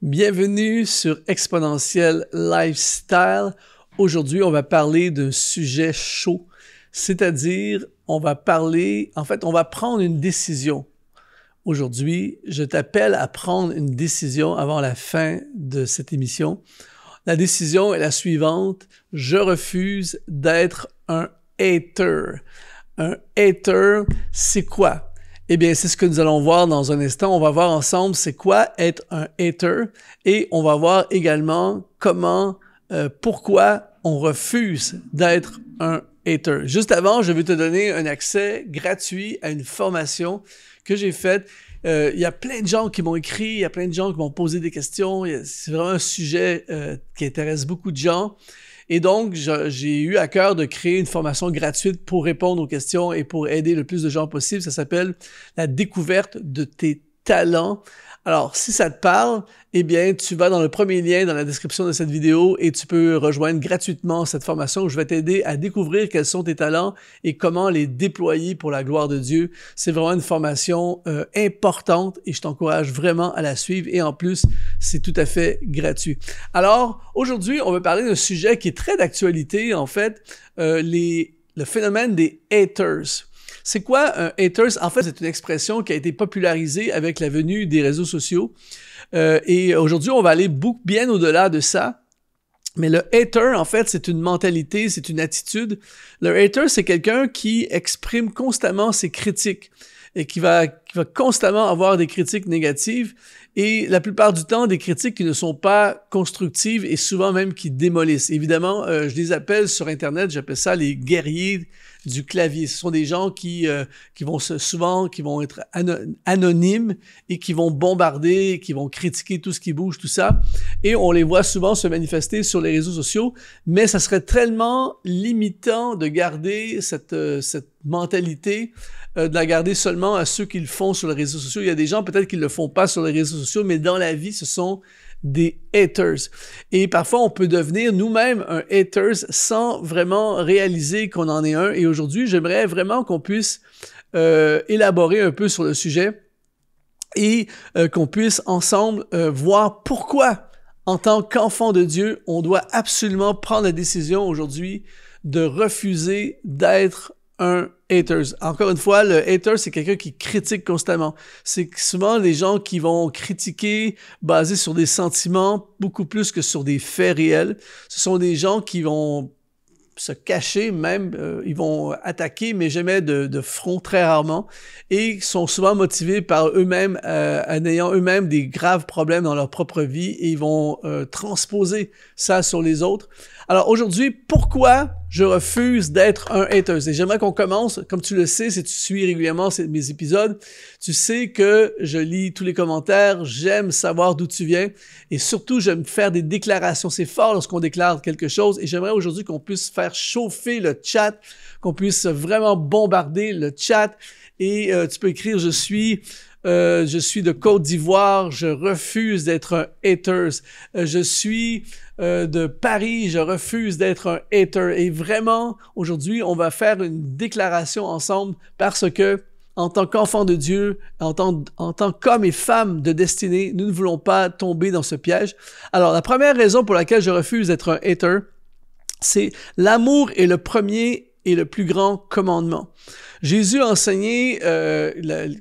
Bienvenue sur Exponentiel Lifestyle. Aujourd'hui, on va parler d'un sujet chaud, c'est-à-dire on va parler, en fait, on va prendre une décision. Aujourd'hui, je t'appelle à prendre une décision avant la fin de cette émission. La décision est la suivante. Je refuse d'être un hater. Un hater, c'est quoi? Eh bien, c'est ce que nous allons voir dans un instant. On va voir ensemble c'est quoi être un hater et on va voir également comment, euh, pourquoi on refuse d'être un hater. Juste avant, je vais te donner un accès gratuit à une formation que j'ai faite. Euh, il y a plein de gens qui m'ont écrit, il y a plein de gens qui m'ont posé des questions. C'est vraiment un sujet euh, qui intéresse beaucoup de gens. Et donc, j'ai eu à cœur de créer une formation gratuite pour répondre aux questions et pour aider le plus de gens possible. Ça s'appelle la découverte de tes talents alors, si ça te parle, eh bien, tu vas dans le premier lien dans la description de cette vidéo et tu peux rejoindre gratuitement cette formation où je vais t'aider à découvrir quels sont tes talents et comment les déployer pour la gloire de Dieu. C'est vraiment une formation euh, importante et je t'encourage vraiment à la suivre et en plus, c'est tout à fait gratuit. Alors, aujourd'hui, on va parler d'un sujet qui est très d'actualité, en fait, euh, le phénomène des haters. C'est quoi un euh, hater? En fait, c'est une expression qui a été popularisée avec la venue des réseaux sociaux. Euh, et aujourd'hui, on va aller beaucoup, bien au-delà de ça. Mais le hater, en fait, c'est une mentalité, c'est une attitude. Le hater, c'est quelqu'un qui exprime constamment ses critiques et qui va, constamment avoir des critiques négatives et la plupart du temps des critiques qui ne sont pas constructives et souvent même qui démolissent. Évidemment, euh, je les appelle sur Internet, j'appelle ça les guerriers du clavier. Ce sont des gens qui, euh, qui vont souvent, qui vont être anonymes et qui vont bombarder, qui vont critiquer tout ce qui bouge, tout ça. Et on les voit souvent se manifester sur les réseaux sociaux, mais ça serait tellement limitant de garder cette, euh, mentalité, euh, de la garder seulement à ceux qui le font sur les réseaux sociaux. Il y a des gens peut-être qui ne le font pas sur les réseaux sociaux, mais dans la vie, ce sont des haters. Et parfois, on peut devenir nous-mêmes un haters sans vraiment réaliser qu'on en est un. Et aujourd'hui, j'aimerais vraiment qu'on puisse euh, élaborer un peu sur le sujet et euh, qu'on puisse ensemble euh, voir pourquoi, en tant qu'enfant de Dieu, on doit absolument prendre la décision aujourd'hui de refuser d'être un haters. Encore une fois, le hater, c'est quelqu'un qui critique constamment. C'est souvent les gens qui vont critiquer basés sur des sentiments beaucoup plus que sur des faits réels. Ce sont des gens qui vont se cacher même, euh, ils vont attaquer, mais jamais de, de, front très rarement, et sont souvent motivés par eux-mêmes, euh, en ayant eux-mêmes des graves problèmes dans leur propre vie, et ils vont euh, transposer ça sur les autres. Alors aujourd'hui, pourquoi je refuse d'être un hater. Et j'aimerais qu'on commence, comme tu le sais, si tu suis régulièrement mes épisodes, tu sais que je lis tous les commentaires, j'aime savoir d'où tu viens et surtout j'aime faire des déclarations. C'est fort lorsqu'on déclare quelque chose et j'aimerais aujourd'hui qu'on puisse faire chauffer le chat, qu'on puisse vraiment bombarder le chat et euh, tu peux écrire je suis euh, je suis de Côte d'Ivoire, je refuse d'être un haters. Euh, je suis euh, de Paris. Je refuse d'être un hater. Et vraiment, aujourd'hui, on va faire une déclaration ensemble parce que en tant qu'enfant de Dieu, en tant, en tant qu'homme et femme de destinée, nous ne voulons pas tomber dans ce piège. Alors, la première raison pour laquelle je refuse d'être un hater, c'est l'amour est le premier et le plus grand commandement. Jésus a enseigné euh,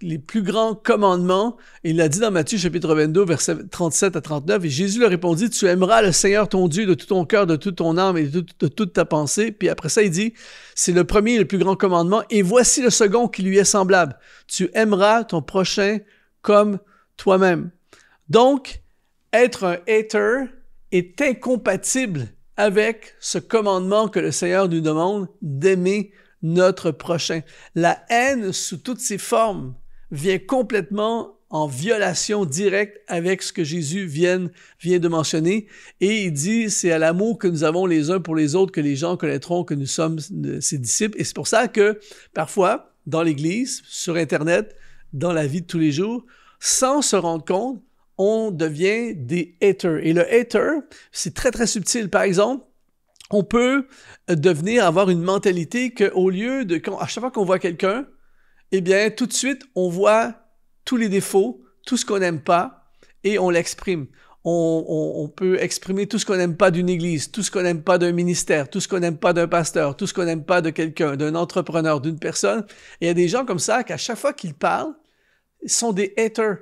les plus grands commandements. Il l'a dit dans Matthieu chapitre 22, verset 37 à 39. Et Jésus leur répondit, tu aimeras le Seigneur ton Dieu de tout ton cœur, de toute ton âme et de, de toute ta pensée. Puis après ça, il dit, c'est le premier et le plus grand commandement. Et voici le second qui lui est semblable. Tu aimeras ton prochain comme toi-même. Donc, être un hater est incompatible avec ce commandement que le Seigneur nous demande d'aimer notre prochain. La haine sous toutes ses formes vient complètement en violation directe avec ce que Jésus vient, vient de mentionner. Et il dit, c'est à l'amour que nous avons les uns pour les autres que les gens connaîtront que nous sommes euh, ses disciples. Et c'est pour ça que parfois, dans l'Église, sur Internet, dans la vie de tous les jours, sans se rendre compte, on devient des haters. Et le hater, c'est très, très subtil. Par exemple, on peut euh, devenir, avoir une mentalité qu'au lieu de, à chaque fois qu'on voit quelqu'un, eh bien, tout de suite, on voit tous les défauts, tout ce qu'on n'aime pas, et on l'exprime. On, peut exprimer tout ce qu'on n'aime pas d'une église, tout ce qu'on n'aime pas d'un ministère, tout ce qu'on n'aime pas d'un pasteur, tout ce qu'on n'aime pas de quelqu'un, d'un entrepreneur, d'une personne. Et il y a des gens comme ça qu'à chaque fois qu'ils parlent, sont des haters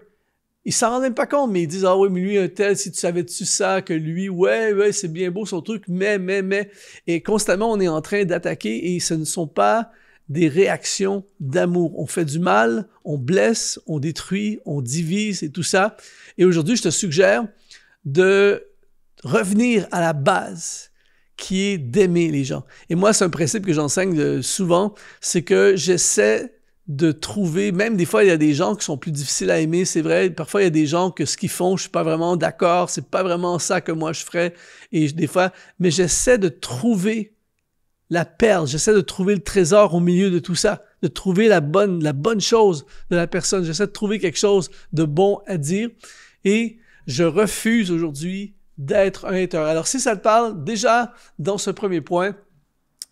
ils s'en rendent même pas compte, mais ils disent Ah oui, mais lui, un tel, si tu savais-tu ça, que lui, ouais, ouais, c'est bien beau son truc, mais, mais, mais. Et constamment, on est en train d'attaquer et ce ne sont pas des réactions d'amour. On fait du mal, on blesse, on détruit, on divise et tout ça. Et aujourd'hui, je te suggère de revenir à la base qui est d'aimer les gens. Et moi, c'est un principe que j'enseigne euh, souvent, c'est que j'essaie de trouver, même des fois, il y a des gens qui sont plus difficiles à aimer, c'est vrai. Parfois, il y a des gens que ce qu'ils font, je suis pas vraiment d'accord, c'est pas vraiment ça que moi je ferais. Et des fois, mais j'essaie de trouver la perle, j'essaie de trouver le trésor au milieu de tout ça, de trouver la bonne, la bonne chose de la personne. J'essaie de trouver quelque chose de bon à dire. Et je refuse aujourd'hui d'être un hater. Alors, si ça te parle, déjà, dans ce premier point,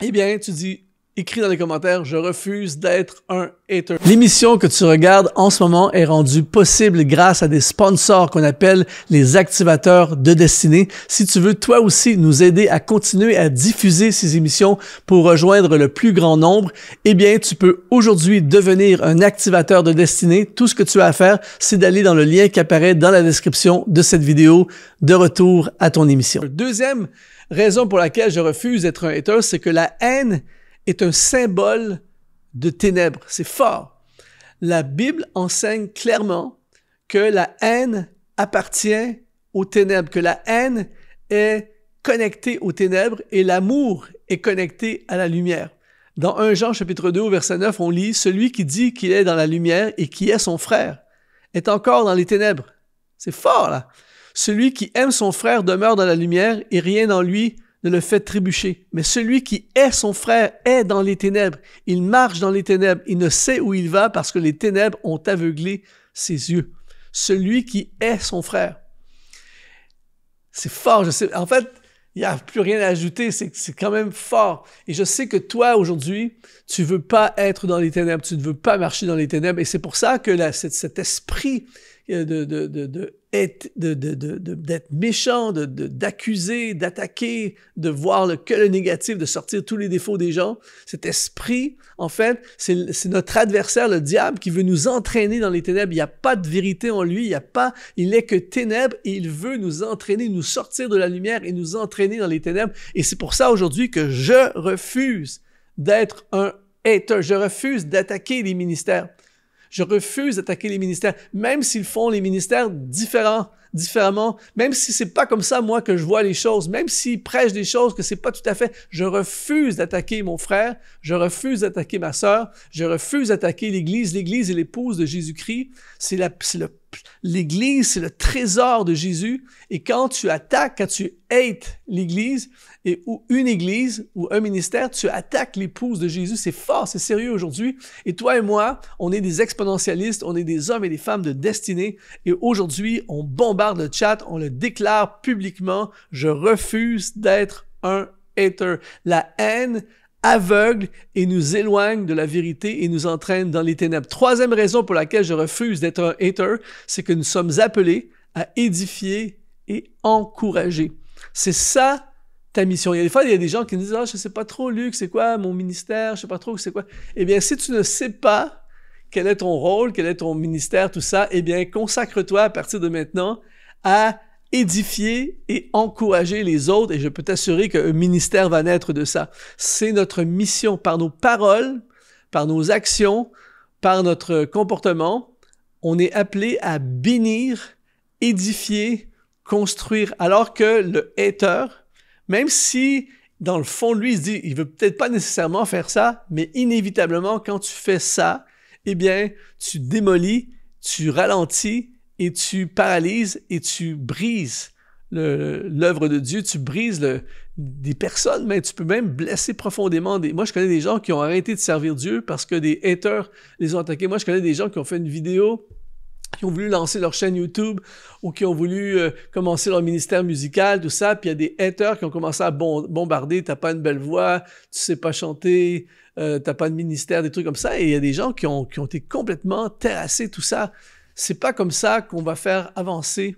eh bien, tu dis, Écris dans les commentaires, je refuse d'être un hater. L'émission que tu regardes en ce moment est rendue possible grâce à des sponsors qu'on appelle les activateurs de destinée. Si tu veux toi aussi nous aider à continuer à diffuser ces émissions pour rejoindre le plus grand nombre, eh bien, tu peux aujourd'hui devenir un activateur de destinée. Tout ce que tu as à faire, c'est d'aller dans le lien qui apparaît dans la description de cette vidéo de retour à ton émission. Deuxième raison pour laquelle je refuse d'être un hater, c'est que la haine est un symbole de ténèbres. C'est fort. La Bible enseigne clairement que la haine appartient aux ténèbres, que la haine est connectée aux ténèbres et l'amour est connecté à la lumière. Dans 1 Jean chapitre 2 verset 9, on lit Celui qui dit qu'il est dans la lumière et qui est son frère est encore dans les ténèbres. C'est fort là. Celui qui aime son frère demeure dans la lumière et rien en lui ne le fait trébucher, mais celui qui est son frère est dans les ténèbres. Il marche dans les ténèbres, il ne sait où il va parce que les ténèbres ont aveuglé ses yeux. Celui qui est son frère. C'est fort, je sais. En fait, il n'y a plus rien à ajouter, c'est quand même fort. Et je sais que toi, aujourd'hui, tu ne veux pas être dans les ténèbres, tu ne veux pas marcher dans les ténèbres. Et c'est pour ça que cet, esprit euh, de, de d'être de, méchant, d'accuser, d'attaquer, de voir le, que le négatif, de sortir tous les défauts des gens. Cet esprit, en fait, c'est notre adversaire, le diable, qui veut nous entraîner dans les ténèbres. Il n'y a pas de vérité en lui, il n'y a pas, il n'est que ténèbres et il veut nous entraîner, nous sortir de la lumière et nous entraîner dans les ténèbres. Et c'est pour ça aujourd'hui que je refuse d'être un hater. Je refuse d'attaquer les ministères. Je refuse d'attaquer les ministères, même s'ils font les ministères différents différemment, même si c'est pas comme ça moi que je vois les choses, même s'ils prêchent des choses que c'est pas tout à fait, je refuse d'attaquer mon frère, je refuse d'attaquer ma sœur, je refuse d'attaquer l'Église. L'Église et l'épouse de Jésus-Christ, c'est le l'Église, c'est le trésor de Jésus. Et quand tu attaques, quand tu hates l'Église et, ou une Église ou un ministère, tu attaques l'épouse de Jésus. C'est fort, c'est sérieux aujourd'hui. Et toi et moi, on est des exponentialistes, on est des hommes et des femmes de destinée. Et aujourd'hui, on bombarde le chat, on le déclare publiquement. Je refuse d'être un hater. La haine, aveugle et nous éloigne de la vérité et nous entraîne dans les ténèbres. Troisième raison pour laquelle je refuse d'être un hater, c'est que nous sommes appelés à édifier et encourager. C'est ça ta mission. Il y a des fois, il y a des gens qui nous disent, ah, je sais pas trop, Luc, c'est quoi mon ministère, je sais pas trop, c'est quoi. Eh bien, si tu ne sais pas quel est ton rôle, quel est ton ministère, tout ça, eh bien, consacre-toi à partir de maintenant à édifier et encourager les autres, et je peux t'assurer qu'un ministère va naître de ça. C'est notre mission par nos paroles, par nos actions, par notre comportement. On est appelé à bénir, édifier, construire, alors que le hater, même si dans le fond, lui, il se dit, il veut peut-être pas nécessairement faire ça, mais inévitablement, quand tu fais ça, eh bien, tu démolis, tu ralentis, et tu paralyses et tu brises l'œuvre de Dieu, tu brises des personnes, mais tu peux même blesser profondément des... Moi, je connais des gens qui ont arrêté de servir Dieu parce que des haters les ont attaqués. Moi, je connais des gens qui ont fait une vidéo qui ont voulu lancer leur chaîne YouTube ou qui ont voulu euh, commencer leur ministère musical, tout ça. Puis il y a des haters qui ont commencé à bombarder, t'as pas une belle voix, tu sais pas chanter, Tu euh, t'as pas de ministère, des trucs comme ça. Et il y a des gens qui ont été complètement terrassés, tout ça. C'est pas comme ça qu'on va faire avancer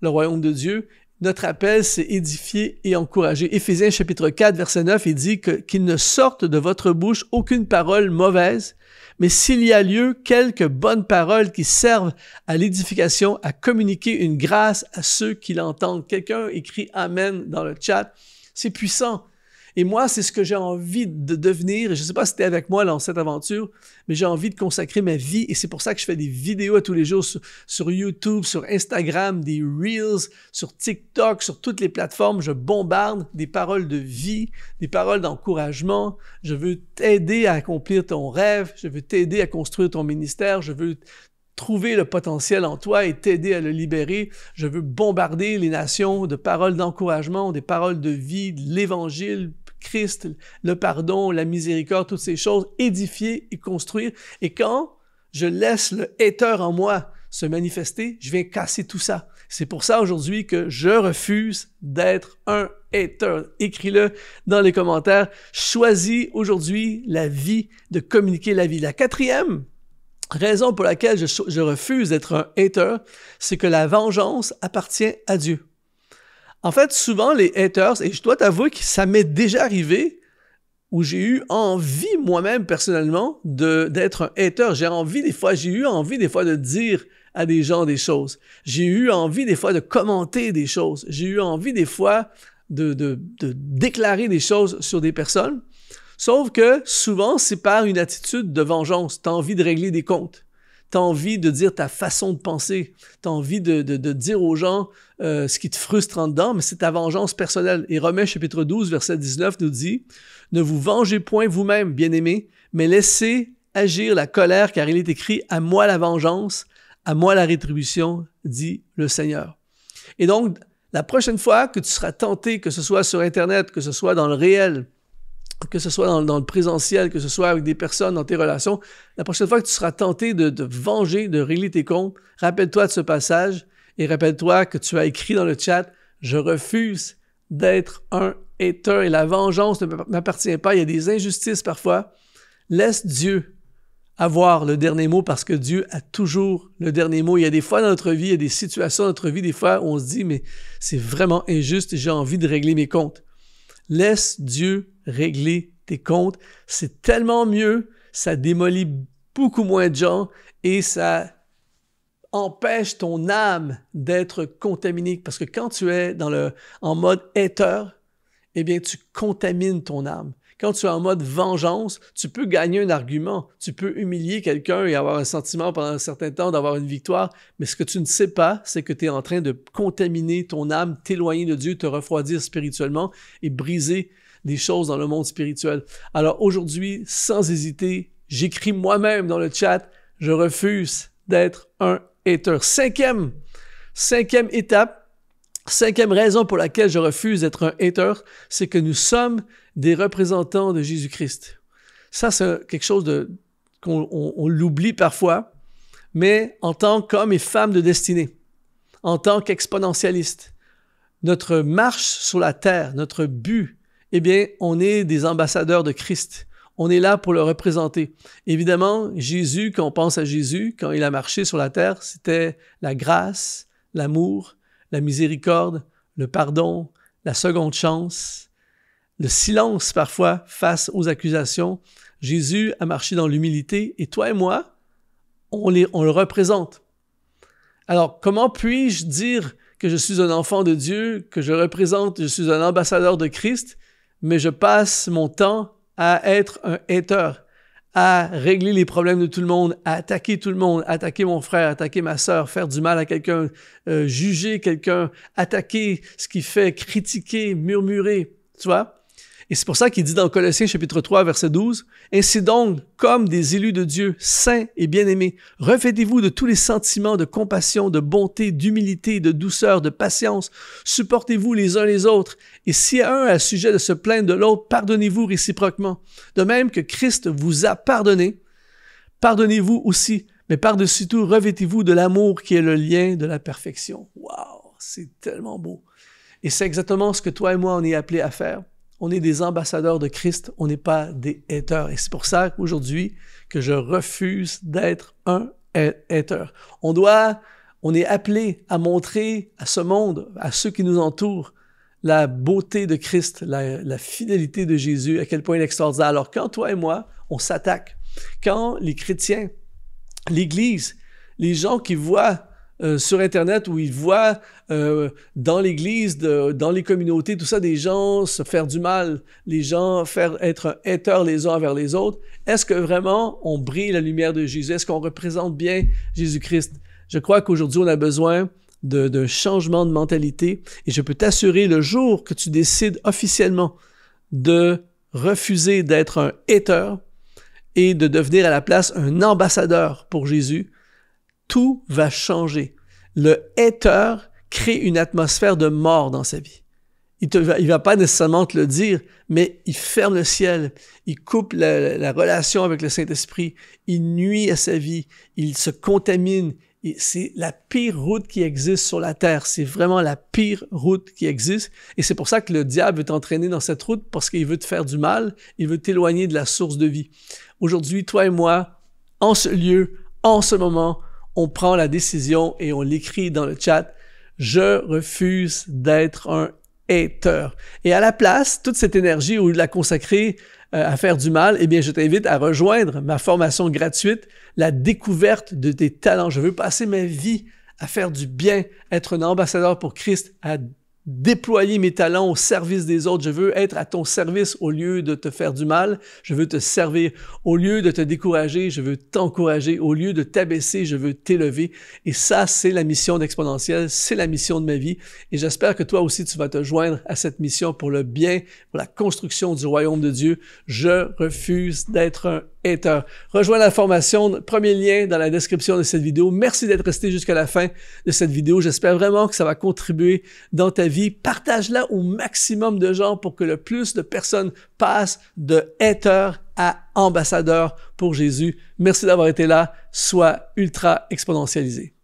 le royaume de Dieu. Notre appel, c'est édifier et encourager. Éphésiens chapitre 4, verset 9, il dit qu'il ne sorte de votre bouche aucune parole mauvaise, mais s'il y a lieu, quelques bonnes paroles qui servent à l'édification, à communiquer une grâce à ceux qui l'entendent. Quelqu'un écrit Amen dans le chat. C'est puissant. Et moi, c'est ce que j'ai envie de devenir. Je ne sais pas si tu es avec moi dans cette aventure, mais j'ai envie de consacrer ma vie. Et c'est pour ça que je fais des vidéos à tous les jours sur, sur, YouTube, sur Instagram, des Reels, sur TikTok, sur toutes les plateformes. Je bombarde des paroles de vie, des paroles d'encouragement. Je veux t'aider à accomplir ton rêve. Je veux t'aider à construire ton ministère. Je veux trouver le potentiel en toi et t'aider à le libérer. Je veux bombarder les nations de paroles d'encouragement, des paroles de vie, l'Évangile, Christ, le pardon, la miséricorde, toutes ces choses, édifier et construire. Et quand je laisse le hater en moi se manifester, je viens casser tout ça. C'est pour ça aujourd'hui que je refuse d'être un hater. Écris-le dans les commentaires. Choisis aujourd'hui la vie, de communiquer la vie. La quatrième Raison pour laquelle je, refuse d'être un hater, c'est que la vengeance appartient à Dieu. En fait, souvent, les haters, et je dois t'avouer que ça m'est déjà arrivé où j'ai eu envie moi-même personnellement d'être un hater. J'ai envie des fois, j'ai eu envie des fois de dire à des gens des choses. J'ai eu envie des fois de commenter des choses. J'ai eu envie des fois de, de déclarer des choses sur des personnes. Sauf que souvent, c'est par une attitude de vengeance. T'as envie de régler des comptes. T'as envie de dire ta façon de penser. T'as envie de, dire aux gens euh, ce qui te frustre en dedans, mais c'est ta vengeance personnelle. Et Romains chapitre 12, verset 19 nous dit Ne vous vengez point vous-même, bien-aimés, mais laissez agir la colère, car il est écrit À moi la vengeance, à moi la rétribution, dit le Seigneur. Et donc, la prochaine fois que tu seras tenté, que ce soit sur Internet, que ce soit dans le réel, que ce soit dans, le présentiel, que ce soit avec des personnes, dans tes relations, la prochaine fois que tu seras tenté de, venger, de régler tes comptes, rappelle-toi de ce passage et rappelle-toi que tu as écrit dans le chat, je refuse d'être un hater et la vengeance ne m'appartient pas. Il y a des injustices parfois. Laisse Dieu avoir le dernier mot parce que Dieu a toujours le dernier mot. Il y a des fois dans notre vie, il y a des situations dans notre vie, des fois où on se dit, mais c'est vraiment injuste, j'ai envie de régler mes comptes. Laisse Dieu régler tes comptes. C'est tellement mieux, ça démolit beaucoup moins de gens et ça empêche ton âme d'être contaminée. Parce que quand tu es dans le, en mode hater, eh bien, tu contamines ton âme. Quand tu es en mode vengeance, tu peux gagner un argument, tu peux humilier quelqu'un et avoir un sentiment pendant un certain temps d'avoir une victoire, mais ce que tu ne sais pas, c'est que tu es en train de contaminer ton âme, t'éloigner de Dieu, te refroidir spirituellement et briser des choses dans le monde spirituel. Alors aujourd'hui, sans hésiter, j'écris moi-même dans le chat, je refuse d'être un hater. Cinquième, cinquième étape, Cinquième raison pour laquelle je refuse d'être un hater, c'est que nous sommes des représentants de Jésus-Christ. Ça, c'est quelque chose qu'on on, l'oublie parfois, mais en tant qu'homme et femme de destinée, en tant qu'exponentialiste, notre marche sur la terre, notre but, eh bien, on est des ambassadeurs de Christ. On est là pour le représenter. Évidemment, Jésus, quand on pense à Jésus, quand il a marché sur la terre, c'était la grâce, l'amour, la miséricorde, le pardon, la seconde chance, le silence parfois face aux accusations. Jésus a marché dans l'humilité et toi et moi, on, on le représente. Alors, comment puis-je dire que je suis un enfant de Dieu, que je représente, je suis un ambassadeur de Christ mais je passe mon temps à être un hater, à régler les problèmes de tout le monde, à attaquer tout le monde, attaquer mon frère, attaquer ma sœur, faire du mal à quelqu'un, euh, juger quelqu'un, attaquer ce qui fait, critiquer, murmurer, tu vois? Et c'est pour ça qu'il dit dans Colossiens chapitre 3 verset 12, Ainsi donc, comme des élus de Dieu, saints et bien-aimés, revêtez-vous de tous les sentiments de compassion, de bonté, d'humilité, de douceur, de patience, supportez-vous les uns les autres, et si un a sujet de se plaindre de l'autre, pardonnez-vous réciproquement. De même que Christ vous a pardonné, pardonnez-vous aussi, mais par-dessus tout, revêtez-vous de l'amour qui est le lien de la perfection. Wow, c'est tellement beau. Et c'est exactement ce que toi et moi, on est appelés à faire. On est des ambassadeurs de Christ, on n'est pas des hateurs Et c'est pour ça qu'aujourd'hui que je refuse d'être un hateur On doit, on est appelé à montrer à ce monde, à ceux qui nous entourent, la beauté de Christ, la, la fidélité de Jésus, à quel point il est extraordinaire. Alors quand toi et moi, on s'attaque, quand les chrétiens, l'Église, les gens qui voient euh, sur Internet où ils voient euh, dans l'Église, dans les communautés, tout ça, des gens se faire du mal, les gens faire être haïteurs les uns envers les autres. Est-ce que vraiment on brille la lumière de Jésus? Est-ce qu'on représente bien Jésus-Christ? Je crois qu'aujourd'hui, on a besoin d'un changement de mentalité et je peux t'assurer le jour que tu décides officiellement de refuser d'être un hater et de devenir à la place un ambassadeur pour Jésus, tout va changer. Le hater crée une atmosphère de mort dans sa vie. Il ne va, pas nécessairement te le dire, mais il ferme le ciel, il coupe la, la relation avec le Saint-Esprit, il nuit à sa vie, il se contamine. C'est la pire route qui existe sur la terre. C'est vraiment la pire route qui existe. Et c'est pour ça que le diable veut t'entraîner dans cette route parce qu'il veut te faire du mal, il veut t'éloigner de la source de vie. Aujourd'hui, toi et moi, en ce lieu, en ce moment, on prend la décision et on l'écrit dans le chat. Je refuse d'être un hater. Et à la place, toute cette énergie où il' la consacrer euh, à faire du mal, eh bien, je t'invite à rejoindre ma formation gratuite, la découverte de tes talents. Je veux passer ma vie à faire du bien, être un ambassadeur pour Christ, à déployer mes talents au service des autres. Je veux être à ton service au lieu de te faire du mal. Je veux te servir. Au lieu de te décourager, je veux t'encourager. Au lieu de t'abaisser, je veux t'élever. Et ça, c'est la mission d'Exponentiel. C'est la mission de ma vie. Et j'espère que toi aussi, tu vas te joindre à cette mission pour le bien, pour la construction du royaume de Dieu. Je refuse d'être un Rejoins la formation, premier lien dans la description de cette vidéo. Merci d'être resté jusqu'à la fin de cette vidéo. J'espère vraiment que ça va contribuer dans ta vie. Partage-la au maximum de gens pour que le plus de personnes passent de hater à ambassadeur pour Jésus. Merci d'avoir été là. Sois ultra exponentialisé.